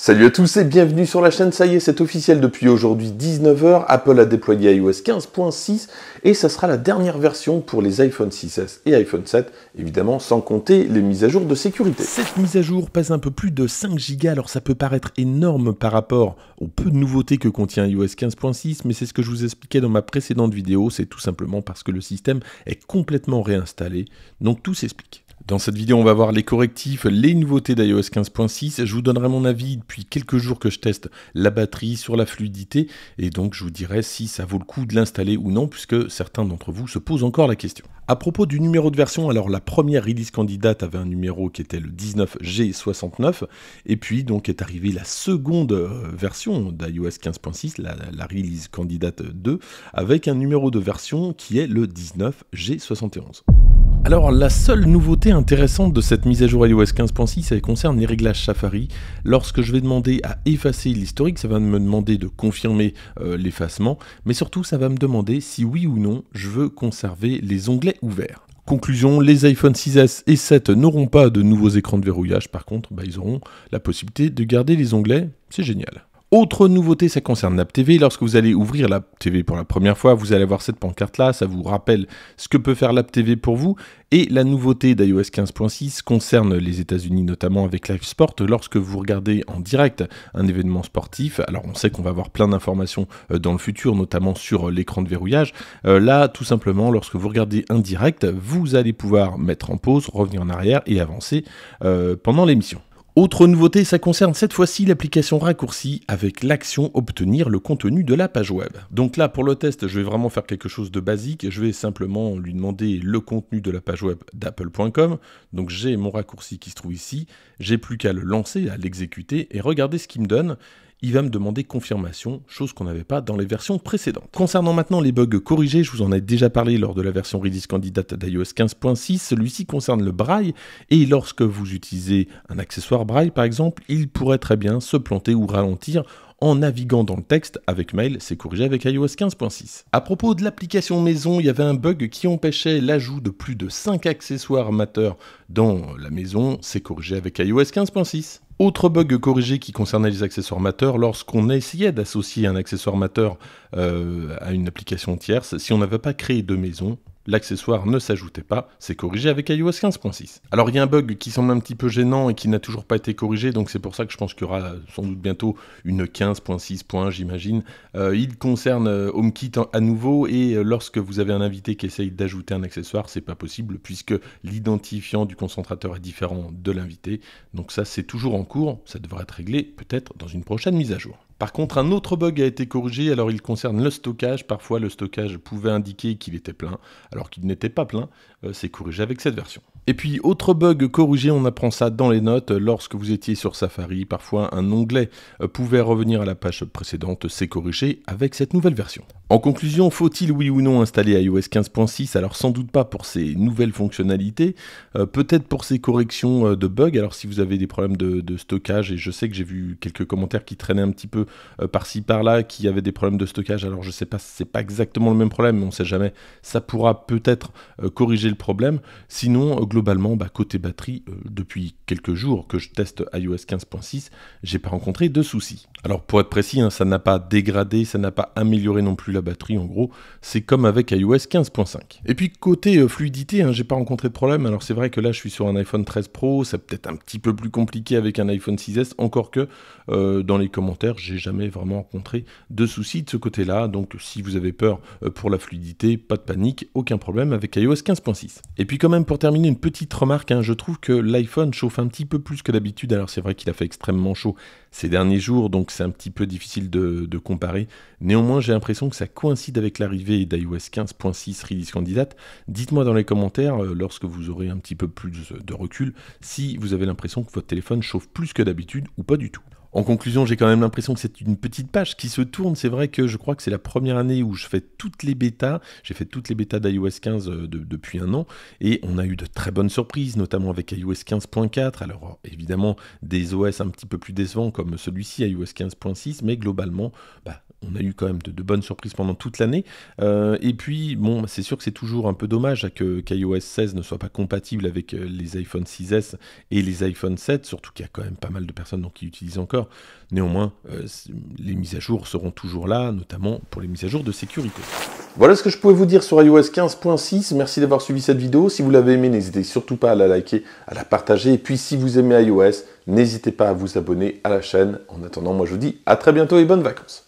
Salut à tous et bienvenue sur la chaîne, ça y est, c'est officiel depuis aujourd'hui 19h, Apple a déployé iOS 15.6 et ça sera la dernière version pour les iPhone 6S et iPhone 7, évidemment sans compter les mises à jour de sécurité. Cette mise à jour pèse un peu plus de 5 Go, alors ça peut paraître énorme par rapport aux peu de nouveautés que contient iOS 15.6, mais c'est ce que je vous expliquais dans ma précédente vidéo, c'est tout simplement parce que le système est complètement réinstallé, donc tout s'explique. Dans cette vidéo, on va voir les correctifs, les nouveautés d'iOS 15.6. Je vous donnerai mon avis depuis quelques jours que je teste la batterie sur la fluidité et donc je vous dirai si ça vaut le coup de l'installer ou non puisque certains d'entre vous se posent encore la question. À propos du numéro de version, alors la première release candidate avait un numéro qui était le 19G69 et puis donc est arrivée la seconde euh, version d'iOS 15.6, la, la release candidate 2 avec un numéro de version qui est le 19G71. Alors la seule nouveauté intéressante de cette mise à jour iOS 15.6, ça concerne les réglages Safari. Lorsque je vais demander à effacer l'historique, ça va me demander de confirmer euh, l'effacement, mais surtout ça va me demander si oui ou non je veux conserver les onglets ouverts. Conclusion, les iPhone 6S et 7 n'auront pas de nouveaux écrans de verrouillage, par contre, bah, ils auront la possibilité de garder les onglets, c'est génial. Autre nouveauté, ça concerne l'App TV. Lorsque vous allez ouvrir l'App TV pour la première fois, vous allez avoir cette pancarte-là. Ça vous rappelle ce que peut faire l'App TV pour vous. Et la nouveauté d'iOS 15.6 concerne les États-Unis, notamment avec Live Sport. Lorsque vous regardez en direct un événement sportif, alors on sait qu'on va avoir plein d'informations euh, dans le futur, notamment sur euh, l'écran de verrouillage. Euh, là, tout simplement, lorsque vous regardez un direct, vous allez pouvoir mettre en pause, revenir en arrière et avancer pendant l'émission. Autre nouveauté, ça concerne cette fois-ci l'application raccourci avec l'action obtenir le contenu de la page web. Donc là, pour le test, je vais vraiment faire quelque chose de basique. Je vais simplement lui demander le contenu de la page web d'apple.com. Donc j'ai mon raccourci qui se trouve ici. J'ai plus qu'à le lancer, à l'exécuter et regarder ce qu'il me donne il va me demander confirmation, chose qu'on n'avait pas dans les versions précédentes. Concernant maintenant les bugs corrigés, je vous en ai déjà parlé lors de la version Redis Candidate d'iOS 15.6, celui-ci concerne le braille, et lorsque vous utilisez un accessoire braille par exemple, il pourrait très bien se planter ou ralentir en naviguant dans le texte avec mail, c'est corrigé avec iOS 15.6. À propos de l'application maison, il y avait un bug qui empêchait l'ajout de plus de 5 accessoires amateurs dans la maison, c'est corrigé avec iOS 15.6. Autre bug corrigé qui concernait les accessoires mateurs, lorsqu'on essayait d'associer un accessoire mateur euh, à une application tierce, si on n'avait pas créé de maison, l'accessoire ne s'ajoutait pas, c'est corrigé avec iOS 15.6. Alors il y a un bug qui semble un petit peu gênant et qui n'a toujours pas été corrigé, donc c'est pour ça que je pense qu'il y aura sans doute bientôt une 15.6.1 j'imagine. Euh, il concerne euh, HomeKit à nouveau et euh, lorsque vous avez un invité qui essaye d'ajouter un accessoire, c'est pas possible puisque l'identifiant du concentrateur est différent de l'invité. Donc ça c'est toujours en cours, ça devrait être réglé peut-être dans une prochaine mise à jour. Par contre, un autre bug a été corrigé, alors il concerne le stockage. Parfois, le stockage pouvait indiquer qu'il était plein, alors qu'il n'était pas plein. Euh, c'est corrigé avec cette version. Et puis, autre bug corrigé, on apprend ça dans les notes. Lorsque vous étiez sur Safari, parfois un onglet euh, pouvait revenir à la page précédente. C'est corrigé avec cette nouvelle version. En conclusion, faut-il oui ou non installer iOS 15.6 Alors sans doute pas pour ces nouvelles fonctionnalités, euh, peut-être pour ces corrections de bugs. Alors si vous avez des problèmes de stockage, et je sais que j'ai vu quelques commentaires qui traînaient un petit peu euh, par-ci par-là qui avait des problèmes de stockage. Alors je sais pas, c'est pas exactement le même problème, mais on sait jamais. Ça pourra peut-être euh, corriger le problème. Sinon, euh, globalement, bah, côté batterie, depuis quelques jours que je teste iOS 15.6, j'ai pas rencontré de soucis. Alors pour être précis, hein, ça n'a pas dégradé, ça n'a pas amélioré non plus la batterie. En gros, c'est comme avec iOS 15.5. Et puis côté fluidité, hein, j'ai pas rencontré de problème. Alors c'est vrai que là, je suis sur un iPhone 13 Pro, c'est peut-être un petit peu plus compliqué avec un iPhone 6S. Encore que dans les commentaires, j'ai jamais vraiment rencontré de soucis de ce côté-là. Donc si vous avez peur euh, pour la fluidité, pas de panique, aucun problème avec iOS 15.6. Et puis quand même pour terminer une petite remarque, hein. je trouve que l'iPhone chauffe un petit peu plus que d'habitude. Alors c'est vrai qu'il a fait extrêmement chaud ces derniers jours, donc c'est un petit peu difficile de, de comparer. Néanmoins, j'ai l'impression que ça coïncide avec l'arrivée d'iOS 15.6 Release Candidate. Dites-moi dans les commentaires, euh, lorsque vous aurez un petit peu plus de recul, si vous avez l'impression que votre téléphone chauffe plus que d'habitude ou pas du tout. En conclusion, j'ai quand même l'impression que c'est une petite page qui se tourne. C'est vrai que je crois que c'est la première année où je fais toutes les bêtas. J'ai fait toutes les bêtas d'iOS 15 euh, depuis un an et on a eu de très bonnes surprises, notamment avec iOS 15.4. Alors évidemment, des OS un petit peu plus décevants comme celui-ci, iOS 15.6, mais globalement, bah, on a eu quand même de, bonnes surprises pendant toute l'année. Euh, et puis, bon, c'est sûr que c'est toujours un peu dommage que qu'iOS 16 ne soit pas compatible avec euh, les iPhone 6S et les iPhone 7, surtout qu'il y a quand même pas mal de personnes qui utilisent encore. Néanmoins, euh, les mises à jour seront toujours là, notamment pour les mises à jour de sécurité. Voilà ce que je pouvais vous dire sur iOS 15.6. Merci d'avoir suivi cette vidéo. Si vous l'avez aimée, n'hésitez surtout pas à la liker, à la partager. Et puis, si vous aimez iOS, n'hésitez pas à vous abonner à la chaîne. En attendant, moi je vous dis à très bientôt et bonnes vacances.